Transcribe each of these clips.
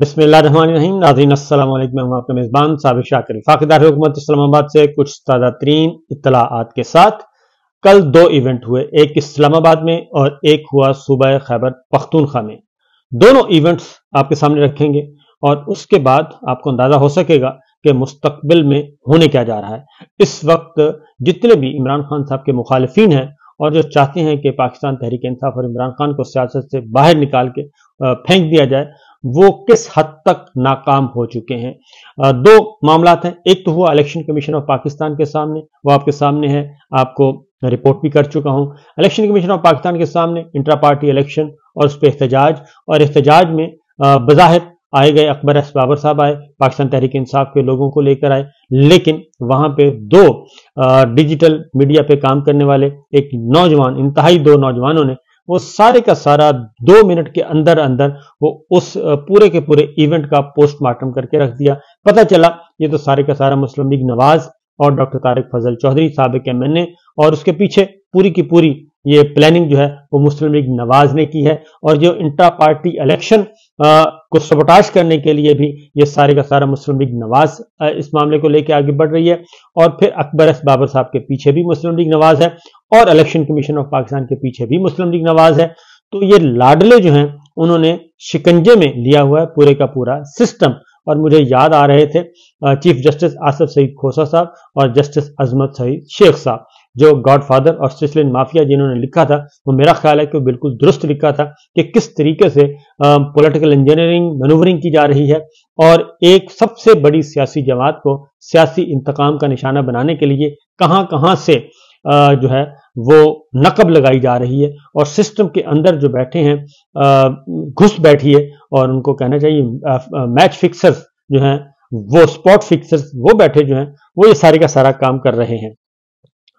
बसमीम नाजीन आपका मेज़बान साबिर शाकिर फाकदार हुकूमत इस्लामाबाद से कुछ ताज़ा तरीन इतलाआत के साथ कल दो इवेंट हुए एक इस्लामाबाद में और एक हुआ सूबह खैबर पख्तूनखा में दोनों इवेंट्स आपके सामने रखेंगे और उसके बाद आपको अंदाज़ा हो सकेगा कि मुस्तबिल में होने क्या जा रहा है इस वक्त जितने भी इमरान खान साहब के मुखालफी हैं और जो चाहते हैं कि पाकिस्तान तहरीक इंसाफ और इमरान खान को सियासत से बाहर निकाल के फेंक दिया जाए वो किस हद तक नाकाम हो चुके हैं दो मामला हैं एक तो हुआ इलेक्शन कमीशन ऑफ पाकिस्तान के सामने वो आपके सामने है आपको रिपोर्ट भी कर चुका हूं इलेक्शन कमीशन ऑफ पाकिस्तान के सामने इंट्रा पार्टी इलेक्शन और उस पर एहतजाज और एहतजाज में बजाहिर आए गए अकबर एस बाबर साहब आए पाकिस्तान तहरीक इंसाफ के लोगों को लेकर आए लेकिन वहां पे दो डिजिटल मीडिया पे काम करने वाले एक नौजवान इंतहाई दो नौजवानों ने वो सारे का सारा दो मिनट के अंदर अंदर वो उस पूरे के पूरे इवेंट का पोस्टमार्टम करके रख दिया पता चला ये तो सारे का सारा मुस्लिम लीग नवाज और डॉक्टर तारिक फजल चौधरी के एम और उसके पीछे पूरी की पूरी ये प्लानिंग जो है वो मुस्लिम लीग नवाज ने की है और जो इंट्रा पार्टी इलेक्शन को सबोटाज करने के लिए भी ये सारे का सारा मुस्लिम लीग नवाज इस मामले को लेकर आगे बढ़ रही है और फिर अकबर एस बाबर साहब के पीछे भी मुस्लिम लीग नवाज है और इलेक्शन कमीशन ऑफ पाकिस्तान के पीछे भी मुस्लिम लीग नवाज है तो ये लाडले जो हैं उन्होंने शिकंजे में लिया हुआ है पूरे का पूरा सिस्टम और मुझे याद आ रहे थे चीफ जस्टिस आसफ सईद खोसा साहब और जस्टिस अजमत सईद शेख साहब जो गॉडफादर और सिस्लिन माफिया जिन्होंने लिखा था वो मेरा ख्याल है कि वो बिल्कुल दुरुस्त लिखा था कि किस तरीके से पॉलिटिकल इंजीनियरिंग मनूवरिंग की जा रही है और एक सबसे बड़ी सियासी जमात को सियासी इंतकाम का निशाना बनाने के लिए कहां कहां से जो है वो नकब लगाई जा रही है और सिस्टम के अंदर जो बैठे हैं घुस बैठी है और उनको कहना चाहिए मैच फिक्सर्स जो हैं वो स्पॉट फिक्सर्स वो बैठे जो हैं वो ये सारे का सारा काम कर रहे हैं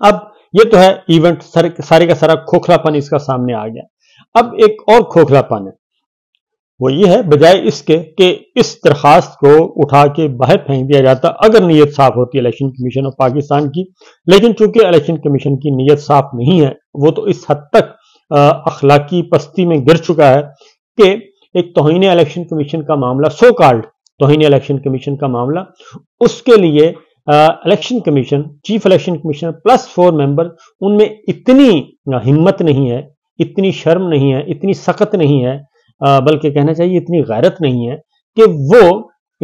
अब ये तो है इवेंट सारे का सारा खोखलापन इसका सामने आ गया अब एक और खोखलापन है वो ये है बजाय इसके कि इस दरखास्त को उठा के बाहर फेंक दिया जाता अगर नीयत साफ होती इलेक्शन कमीशन ऑफ पाकिस्तान की लेकिन चूंकि इलेक्शन कमीशन की नीयत साफ नहीं है वो तो इस हद तक अखलाकी पस्ती में गिर चुका है कि एक तोहिन इलेक्शन कमीशन का मामला सो कॉल्ड तोहिन इलेक्शन कमीशन का मामला उसके लिए election commission chief election commission plus four member उनमें इतनी हिम्मत नहीं है इतनी शर्म नहीं है इतनी सख्त नहीं है बल्कि कहना चाहिए इतनी गैरत नहीं है कि वो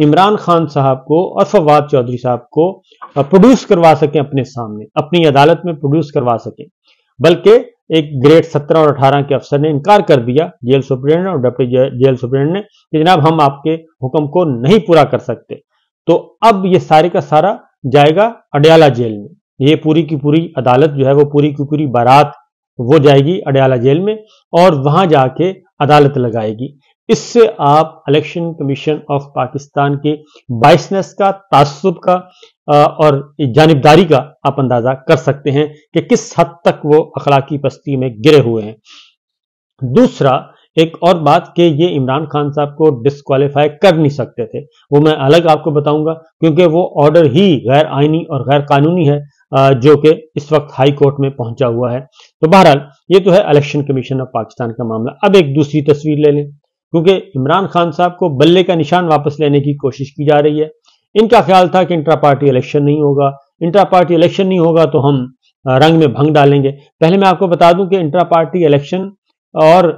इमरान खान साहब को और फवाद चौधरी साहब को प्रोड्यूस करवा सकें अपने सामने अपनी अदालत में प्रोड्यूस करवा सकें बल्कि एक ग्रेड सत्रह और अठारह के अफसर ने इनकार कर दिया जेल सुप्रिंटेंडेंट और डिप्टी जेल सुप्रिंटेंडेंट ने कि जनाब हम आपके हुक्म को नहीं पूरा कर सकते तो अब ये सारे का सारा जाएगा अडयाला जेल में ये पूरी की पूरी अदालत जो है वो पूरी की पूरी बारात वो जाएगी अडयाला जेल में और वहां जाके अदालत लगाएगी इससे आप इलेक्शन कमीशन ऑफ पाकिस्तान के बाइसनेस का तासुब का और जानबदारी का आप अंदाजा कर सकते हैं कि किस हद तक वो अखलाकी पस्ती में गिरे हुए हैं दूसरा एक और बात कि ये इमरान खान साहब को डिसक्वालीफाई कर नहीं सकते थे वो मैं अलग आपको बताऊंगा क्योंकि वो ऑर्डर ही गैर आइनी और गैर कानूनी है जो कि इस वक्त हाई कोर्ट में पहुंचा हुआ है तो बहरहाल ये तो है इलेक्शन कमीशन ऑफ पाकिस्तान का मामला अब एक दूसरी तस्वीर ले लें क्योंकि इमरान खान साहब को बल्ले का निशान वापस लेने की कोशिश की जा रही है इनका ख्याल था कि इंट्रा पार्टी इलेक्शन नहीं होगा इंट्रा पार्टी इलेक्शन नहीं होगा तो हम रंग में भंग डालेंगे पहले मैं आपको बता दूं कि इंट्रा पार्टी इलेक्शन और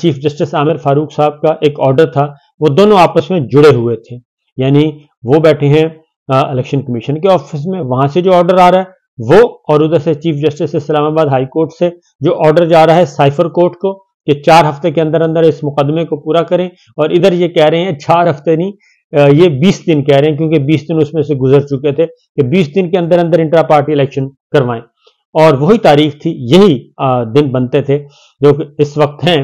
चीफ जस्टिस आमिर फारूक साहब का एक ऑर्डर था वो दोनों आपस में जुड़े हुए थे यानी वो बैठे हैं इलेक्शन कमीशन के ऑफिस में वहां से जो ऑर्डर आ रहा है वो और उधर से chief justice Islamabad high court से जो ऑर्डर जा रहा है साइफर कोर्ट को कि चार हफ्ते के अंदर अंदर इस मुकदमे को पूरा करें और इधर ये कह रहे हैं चार हफ्ते नहीं ये बीस दिन कह रहे हैं क्योंकि बीस दिन उसमें से गुजर चुके थे कि बीस दिन के अंदर अंदर इंटरा पार्टी इलेक्शन करवाएं और वही तारीख थी यही दिन बनते थे जो इस वक्त हैं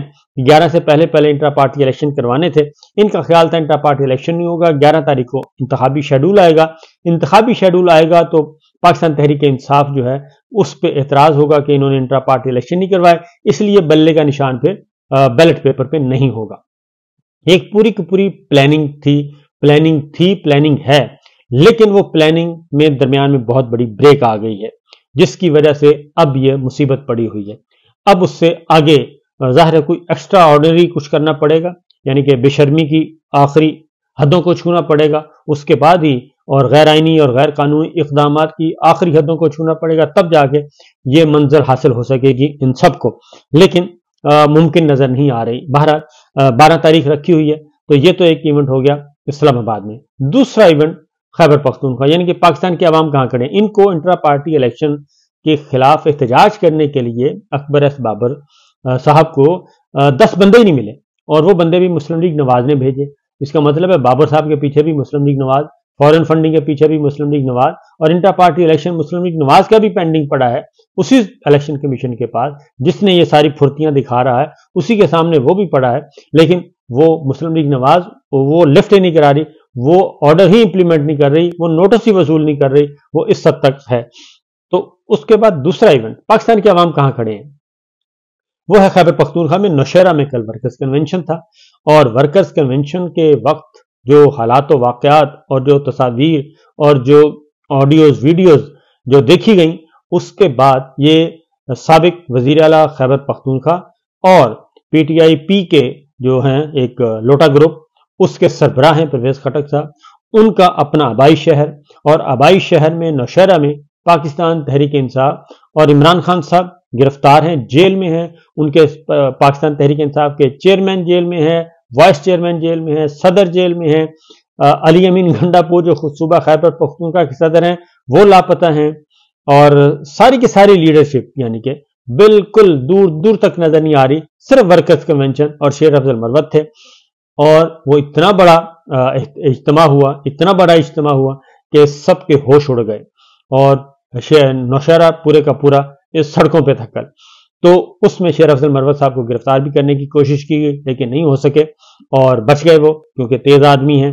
ग्यारह से पहले पहले इंटरा पार्टी इलेक्शन करवाने थे इनका ख्याल था इंटरा पार्टी इलेक्शन नहीं होगा ग्यारह तारीख को इंतबी शेड्यूल आएगा इंतबी शेड्यूल आएगा तो पाकिस्तान तहरीक इंसाफ जो है उस पर एतराज होगा कि इन्होंने इंट्रा पार्टी इलेक्शन नहीं करवाए इसलिए बल्ले का निशान फिर बैलेट पेपर पे नहीं होगा एक पूरी की पूरी प्लानिंग थी प्लानिंग थी प्लानिंग है लेकिन वो प्लानिंग में दरमियान में बहुत बड़ी ब्रेक आ गई है जिसकी वजह से अब ये मुसीबत पड़ी हुई है अब उससे आगे जाहिर है कोई एक्स्ट्रा ऑर्डनरी कुछ करना पड़ेगा यानी कि बेशर्मी की आखिरी हदों को छूना पड़ेगा उसके बाद ही और गैर आइनी और गैर कानूनी इकदाम की आखिरी हदों को छूना पड़ेगा तब जाके ये मंजर हासिल हो सकेगी इन सबको लेकिन मुमकिन नज़र नहीं आ रही बारह बारह तारीख रखी हुई है तो ये तो एक इवेंट हो गया इस्लामाबाद में दूसरा इवेंट खैबर पख्तूनख्वा यानी कि पाकिस्तान के आवाम कहाँ खड़े इनको इंटरा पार्टी इलेक्शन के खिलाफ एहतजाज करने के लिए अकबर एस बाबर साहब को दस बंदे ही नहीं मिले और वो बंदे भी मुस्लिम लीग नवाज ने भेजे इसका मतलब है बाबर साहब के पीछे भी मुस्लिम लीग नवाज फॉरेन फंडिंग के पीछे भी मुस्लिम लीग नवाज और inter party election Muslim League Nawaz का भी पेंडिंग पड़ा है उसी इलेक्शन कमीशन के पास जिसने ये सारी फुर्तियां दिखा रहा है उसी के सामने वो भी पड़ा है लेकिन वो मुस्लिम लीग नवाज वो लिफ्ट ही नहीं करा रही वो ऑर्डर ही इंप्लीमेंट नहीं कर रही वो नोटिस ही वसूल नहीं कर रही वो इस हद तक है तो उसके बाद दूसरा इवेंट पाकिस्तान के अवाम कहां खड़े हैं वो है खैबर पख्तूनखा में नौशहरा में कल वर्कर्स कन्वेंशन था और वर्कर्स कन्वेंशन के वक्त जो हालात वाकत वाक़ात और जो तस्वीर और जो ऑडियोज़ वीडियोज़ जो देखी गई उसके बाद ये सबक वजीर अला खैबर पख्तूनखा और पी टी आई पी के जो हैं एक लोटा ग्रुप उसके सरबराह हैं परवेज खटक साहब उनका अपना आबाई शहर और आबाई शहर में नौशहरा में पाकिस्तान तहरीक इंसाफ और इमरान खान साहब गिरफ्तार हैं जेल में हैं उनके पाकिस्तान तहरीक इंसाफ के चेयरमैन जेल में है वाइस चेयरमैन जेल में है सदर जेल में है अली अमीन घंडापुर जो सूबा खैबर पख्तूनखा के सदर हैं वो लापता हैं और सारी की सारी लीडरशिप यानी कि बिल्कुल दूर दूर तक नजर नहीं आ रही सिर्फ वर्कर्स कन्वेंशन और शेर अफजल मरवत थे और वो इतना बड़ा इज्तम हुआ इतना बड़ा इज्तम हुआ कि सबके होश उड़ गए और नौशहरा पूरे का पूरा इस सड़कों पे थकल तो उसमें शेर अफजल मरवत साहब को गिरफ्तार भी करने की कोशिश की गई लेकिन नहीं हो सके और बच गए वो क्योंकि तेज आदमी है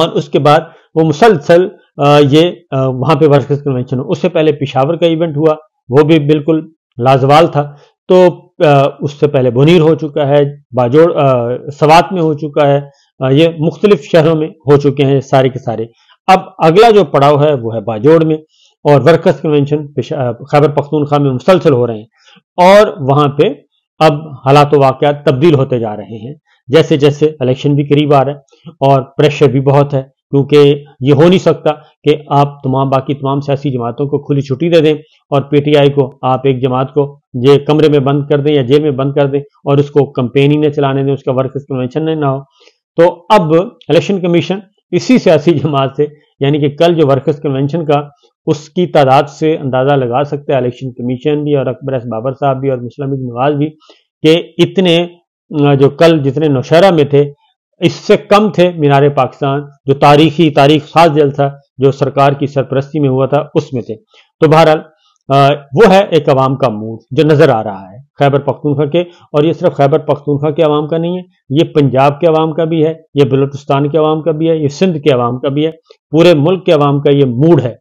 और उसके बाद वो मुसलसल ये वहां पे वर्कर्स कन्वेंशन हो उससे पहले पिशावर का इवेंट हुआ वो भी बिल्कुल लाजवाल था तो उससे पहले बुनीर हो चुका है बाजोड़ सवात में हो चुका है ये मुख्तलिफ शहरों में हो चुके हैं सारे के सारे अब अगला जो पड़ाव है वो है बाजोड़ में और वर्कर्स कन्वेंशन खैबर पख्तूनखा में मुसलसल हो रहे हैं और वहां पे अब हालात वाकत तब्दील होते जा रहे हैं जैसे जैसे इलेक्शन भी करीब आ रहा है और प्रेशर भी बहुत है क्योंकि ये हो नहीं सकता कि आप तमाम बाकी तमाम सियासी जमातों को खुली छुट्टी दे दें और पीटीआई को आप एक जमात को ये कमरे में बंद कर दें या जेल में बंद कर दें और उसको कंपेन ही न चलाने दें उसका वर्कर्स कन्वेंशन ना हो तो अब इलेक्शन कमीशन इसी सियासी जमात से यानी कि कल जो वर्कर्स कन्वेंशन का उसकी तादाद से अंदाज़ा लगा सकते हैं इलेक्शन कमीशन भी और अकबर एस बाबर साहब भी और मुस्लिम नवाज भी कि इतने जो कल जितने नौशहरा में थे इससे कम थे मीनार पाकिस्तान जो तारीखी तारीख साज था जो सरकार की सरपरस्ती में हुआ था उसमें थे तो बहरहाल वो है एक आवाम का मूड जो नजर आ रहा है खैबर पख्तूनखा के और ये सिर्फ खैबर पख्तूनखा के आवाम का नहीं है ये पंजाब के आवाम का भी है ये बलोचिस्तान के आवाम का भी है ये सिंध के आवाम का भी है पूरे मुल्क के आवाम का ये मूड है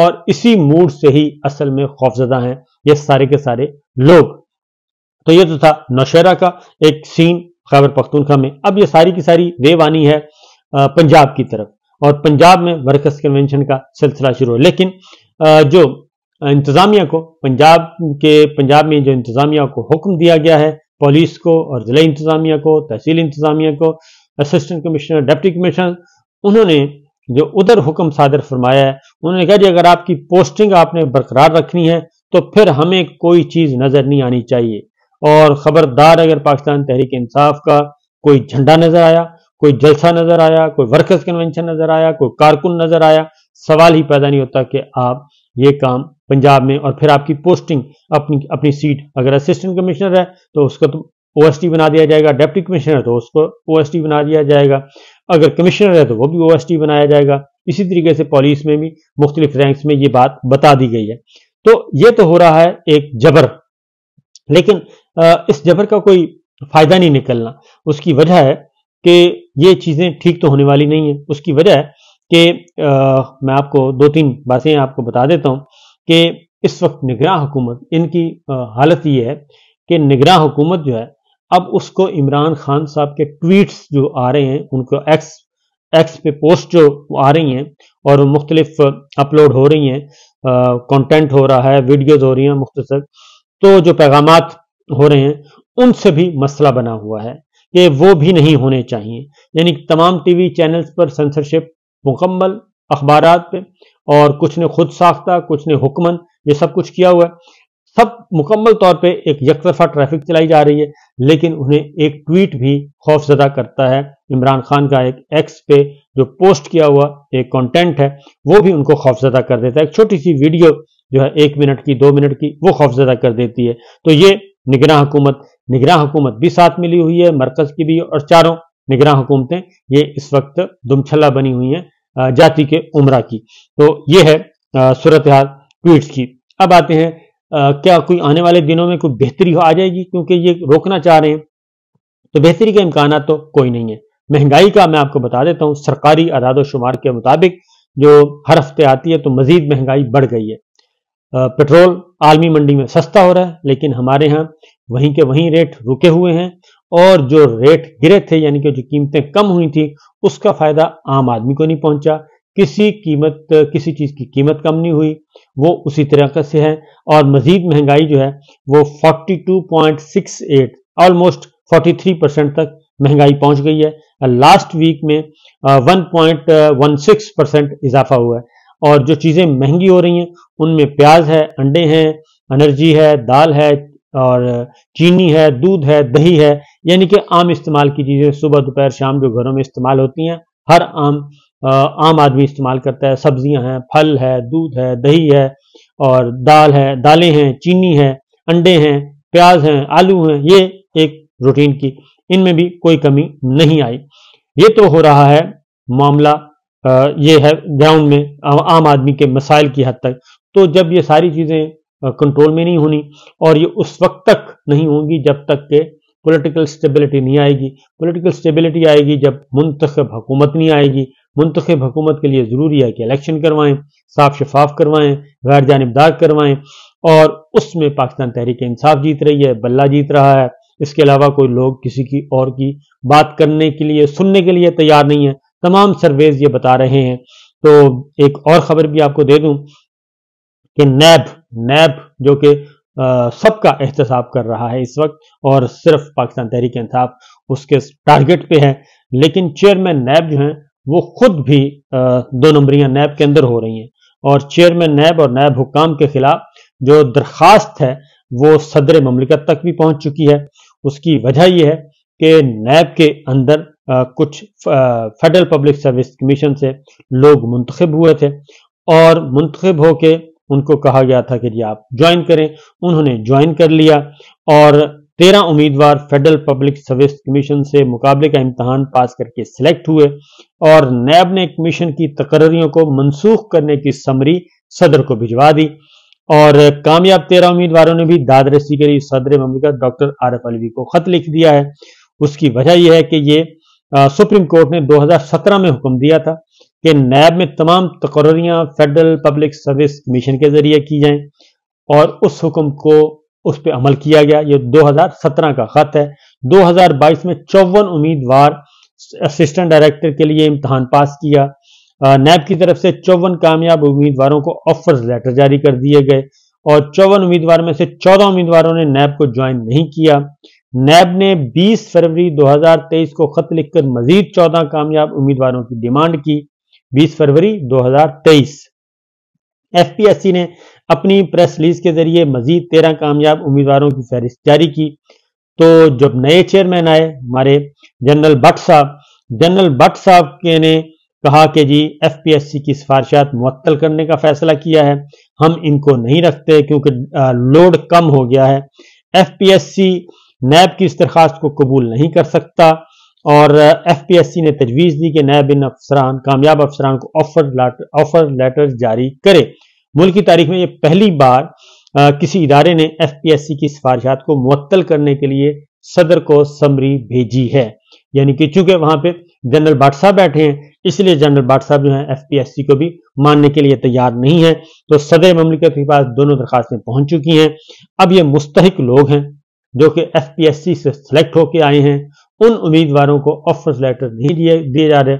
और इसी मूड से ही असल में खौफजदा हैं ये सारे के सारे लोग तो ये तो था नौशहरा का एक सीन खैबर पख्तूनखा में अब ये सारी की सारी वेव आनी है पंजाब की तरफ और पंजाब में वर्कर्स कन्वेंशन का सिलसिला शुरू है लेकिन जो इंतजामिया को पंजाब के पंजाब में जो इंतजामिया को हुक्म दिया गया है पुलिस को और जिला इंतजामिया को तहसील इंतजामिया को असिस्टेंट कमिश्नर डेप्टी कमिश्नर उन्होंने जो उधर हुक्म सादर फरमाया है उन्होंने कहा जी अगर आपकी पोस्टिंग आपने बरकरार रखनी है तो फिर हमें कोई चीज़ नज़र नहीं आनी चाहिए और ख़बरदार अगर पाकिस्तान तहरीक इंसाफ का कोई झंडा नज़र आया कोई जलसा नज़र आया कोई वर्कर्स कन्वेंशन नज़र आया कोई कारकुन नज़र आया सवाल ही पैदा नहीं होता कि आप ये काम पंजाब में और फिर आपकी पोस्टिंग अपनी अपनी सीट अगर असिस्टेंट कमिश्नर है तो उसको तो ओ बना दिया जाएगा डेप्टी कमिश्नर तो उसको ओ बना दिया जाएगा अगर कमिश्नर है तो वो भी ओ बनाया जाएगा इसी तरीके से पुलिस में भी मुख्तलिफ रैंक्स में ये बात बता दी गई है तो ये तो हो रहा है एक जबर लेकिन इस जबर का कोई फायदा नहीं निकलना उसकी वजह है कि ये चीज़ें ठीक तो होने वाली नहीं है उसकी वजह है कि मैं आपको दो तीन बातें आपको बता देता हूं कि इस वक्त निगरान हुकूमत इनकी आ, हालत ये है कि निगरान हुकूमत जो है अब उसको इमरान खान साहब के ट्वीट्स जो आ रहे हैं उनको एक्स एक्स पे पोस्ट जो आ रही हैं और मुख्तलिफ अपलोड हो रही हैं कंटेंट हो रहा है वीडियोज हो रही हैं मुख्तर तो जो पैगाम हो रहे हैं उनसे भी मसला बना हुआ है कि वो भी नहीं होने चाहिए यानी तमाम टीवी चैनल्स पर सेंसरशिप मुकम्मल अखबार पे और कुछ ने खुद साख्ता कुछ ने हुक्मन ये सब कुछ किया हुआ है सब मुकम्मल तौर पे एक यकतरफा ट्रैफिक चलाई जा रही है लेकिन उन्हें एक ट्वीट भी खौफजदा करता है इमरान खान का एक एक्स पे जो पोस्ट किया हुआ एक कंटेंट है वो भी उनको खौफजदा कर देता है एक छोटी सी वीडियो जो है एक मिनट की दो मिनट की वो खौफजदा कर देती है तो ये निगरान हुकूमत निगरान हुकूमत भी साथ मिली हुई है मरकज की भी और चारों निगरान हुकूमतें ये इस वक्त दुमछला बनी हुई हैं जाति के उम्र की तो ये है सूरत हाल ट्वीट की अब आते हैं आ, क्या कोई आने वाले दिनों में कोई बेहतरी आ जाएगी क्योंकि ये रोकना चाह रहे हैं तो बेहतरी के इम्कान तो कोई नहीं है महंगाई का मैं आपको बता देता हूँ सरकारी अदाद शुमार के मुताबिक जो हर हफ्ते आती है तो मजीद महंगाई बढ़ गई है पेट्रोल आलमी मंडी में सस्ता हो रहा है लेकिन हमारे यहाँ वहीं के वहीं रेट रुके हुए हैं और जो रेट गिरे थे यानी कि जो कीमतें कम हुई थी उसका फायदा आम आदमी को नहीं पहुंचा किसी कीमत किसी चीज़ की कीमत कम नहीं हुई वो उसी तरह से है और मजीद महंगाई जो है वो 42.68 ऑलमोस्ट 43 परसेंट तक महंगाई पहुंच गई है लास्ट वीक में 1.16 परसेंट इजाफा हुआ है और जो चीज़ें महंगी हो रही हैं उनमें प्याज है अंडे हैं एनर्जी है दाल है और चीनी है दूध है दही है यानी कि आम इस्तेमाल की चीज़ें सुबह दोपहर शाम जो घरों में इस्तेमाल होती हैं हर आम आम आदमी इस्तेमाल करता है सब्जियां हैं फल है दूध है दही है और दाल है दालें हैं चीनी है अंडे हैं प्याज हैं आलू हैं ये एक रूटीन की इनमें भी कोई कमी नहीं आई ये तो हो रहा है मामला ये है ग्राउंड में आम आदमी के मसाइल की हद तक तो जब ये सारी चीज़ें कंट्रोल में नहीं होनी और ये उस वक्त तक नहीं होंगी जब तक के पॉलिटिकल स्टेबिलिटी नहीं आएगी पॉलिटिकल स्टेबिलिटी आएगी जब मुंतखब हुकूमत नहीं आएगी मुंतब हुकूमत के लिए ज़रूरी है कि इलेक्शन करवाएं साफ शफाफ करवाएं गैर जानबदार करवाएं और उसमें पाकिस्तान तहरीक इंसाफ जीत रही है बल्ला जीत रहा है इसके अलावा कोई लोग किसी की और की बात करने के लिए सुनने के लिए तैयार नहीं है तमाम सर्वेज ये बता रहे हैं तो एक और खबर भी आपको दे दूं कि नैब नैब जो कि सबका एहतसाब कर रहा है इस वक्त और सिर्फ पाकिस्तान तहरीक इंसाफ उसके टारगेट पे है लेकिन चेयरमैन नैब जो हैं वो खुद भी दो नंबरियां नैब के अंदर हो रही हैं और चेयरमैन नैब और नैब हुकाम के खिलाफ जो दरख्वास्त है वो सदर ममलिकत तक भी पहुंच चुकी है उसकी वजह यह है कि नैब के अंदर कुछ फेडरल पब्लिक सर्विस कमीशन से लोग मुंतखब हुए थे और मुंतखब होके उनको कहा गया था कि जी आप ज्वाइन करें उन्होंने ज्वाइन कर लिया और तेरह उम्मीदवार फेडरल पब्लिक सर्विस कमीशन से मुकाबले का इम्तहान पास करके सिलेक्ट हुए और नैब ने कमीशन की तकर्रियों को मनसूख करने की समरी सदर को भिजवा दी और कामयाब तेरह उम्मीदवारों ने भी के लिए सदर ममलिका डॉक्टर आरफ अलवी को खत लिख दिया है उसकी वजह यह है कि ये सुप्रीम कोर्ट ने 2017 में हुक्म दिया था कि नैब में तमाम तकर्रियां फेडरल पब्लिक सर्विस कमीशन के जरिए की जाएं और उस हुक्म को उस पर अमल किया गया ये 2017 का खत है 2022 में चौवन उम्मीदवार असिस्टेंट डायरेक्टर के लिए इम्तहान पास किया नैब की तरफ से चौवन कामयाब उम्मीदवारों को ऑफर्स लेटर जारी कर दिए गए और चौवन उम्मीदवार में से चौदह उम्मीदवारों ने नैब को ज्वाइन नहीं किया नैब ने 20 फरवरी 2023 को खत लिखकर मजीद 14 कामयाब उम्मीदवारों की डिमांड की 20 फरवरी 2023 एफपीएससी ने अपनी प्रेस रिलीज के जरिए मजीद तेरह कामयाब उम्मीदवारों की फहरिस्त जारी की तो जब नए चेयरमैन आए हमारे जनरल भट्ट साहब जनरल भट्ट साहब के ने कहा कि जी एफ पी एस सी की सिफारशात मुअत्तल करने का फैसला किया है हम इनको नहीं रखते क्योंकि लोड कम हो गया है F P S C NAB की इस दरख्वास्त को कबूल नहीं कर सकता और एफ पी एस सी ने तजवीज़ दी कि नैब इन अफसरान कामयाब अफसरान को ऑफर ऑफर लेटर जारी करे मुल्क की तारीख में ये पहली बार आ, किसी इदारे ने एफ पी एस सी की सिफारिशात को मुअत्तल करने के लिए सदर को समरी भेजी है यानी कि चूंकि वहां पर जनरल भाट साहब बैठे हैं इसलिए जनरल भाट साहब जो है एफ को भी मानने के लिए तैयार नहीं है तो सदर ममलिकत के पास दोनों दरखास्तें पहुंच चुकी हैं अब ये मुस्तक लोग हैं जो कि एफ पी एस से सिलेक्ट होके आए हैं उन उम्मीदवारों को ऑफर्स लेटर नहीं दिए दिए जा रहे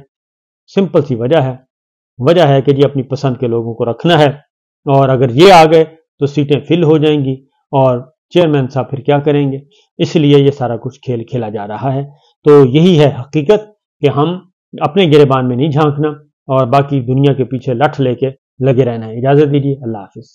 सिंपल सी वजह है वजह है कि जी अपनी पसंद के लोगों को रखना है और अगर ये आ गए तो सीटें फिल हो जाएंगी और चेयरमैन साहब फिर क्या करेंगे इसलिए ये सारा कुछ खेल खेला जा रहा है तो यही है हकीकत कि हम अपने गिरेबान में नहीं झांकना और बाकी दुनिया के पीछे लठ लेके लगे रहना इजाजत दीजिए अल्लाह हाफिज़